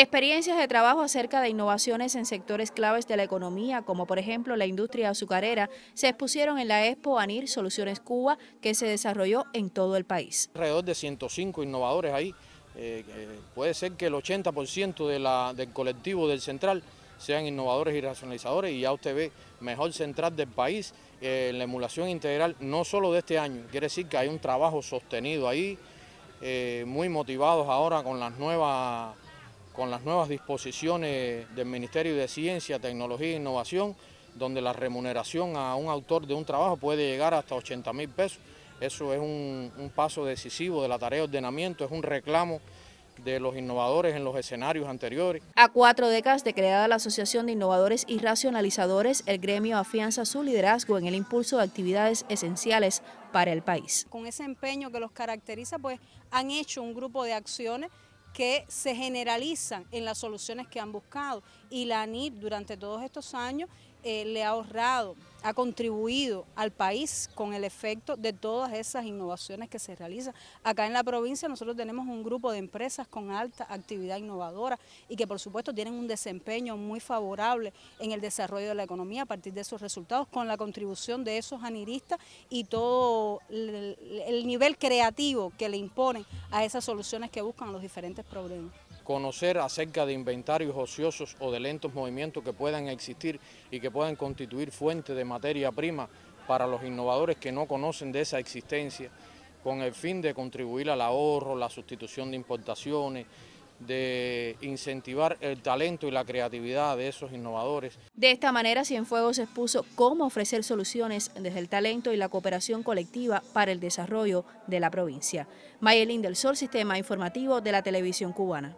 Experiencias de trabajo acerca de innovaciones en sectores claves de la economía, como por ejemplo la industria azucarera, se expusieron en la Expo ANIR Soluciones Cuba, que se desarrolló en todo el país. Alrededor de 105 innovadores ahí. Eh, puede ser que el 80% del colectivo del central sean innovadores y racionalizadores y ya usted ve mejor central del país eh, en la emulación integral no solo de este año, quiere decir que hay un trabajo sostenido ahí, eh, muy motivados ahora con las nuevas con las nuevas disposiciones del Ministerio de Ciencia, Tecnología e Innovación, donde la remuneración a un autor de un trabajo puede llegar hasta 80 mil pesos. Eso es un, paso decisivo de la tarea de ordenamiento, es un reclamo de los innovadores en los escenarios anteriores. A cuatro décadas de creada la Asociación de Innovadores y Racionalizadores, el gremio afianza su liderazgo en el impulso de actividades esenciales para el país. Con ese empeño que los caracteriza, pues han hecho un grupo de acciones que se generalizan en las soluciones que han buscado y la ANIR durante todos estos años eh, le ha ahorrado, ha contribuido al país con el efecto de todas esas innovaciones que se realizan. Acá en la provincia nosotros tenemos un grupo de empresas con alta actividad innovadora y que por supuesto tienen un desempeño muy favorable en el desarrollo de la economía a partir de esos resultados con la contribución de esos aniristas y todo el, el nivel creativo que le imponen a esas soluciones que buscan los diferentes Conocer acerca de inventarios ociosos o de lentos movimientos que puedan existir y que puedan constituir fuente de materia prima para los innovadores que no conocen de esa existencia, con el fin de contribuir al ahorro, la sustitución de importaciones, de incentivar el talento y la creatividad de esos innovadores. De esta manera, Cienfuegos expuso cómo ofrecer soluciones desde el talento y la cooperación colectiva para el desarrollo de la provincia. Mayelín del Sol, Sistema Informativo de la Televisión Cubana.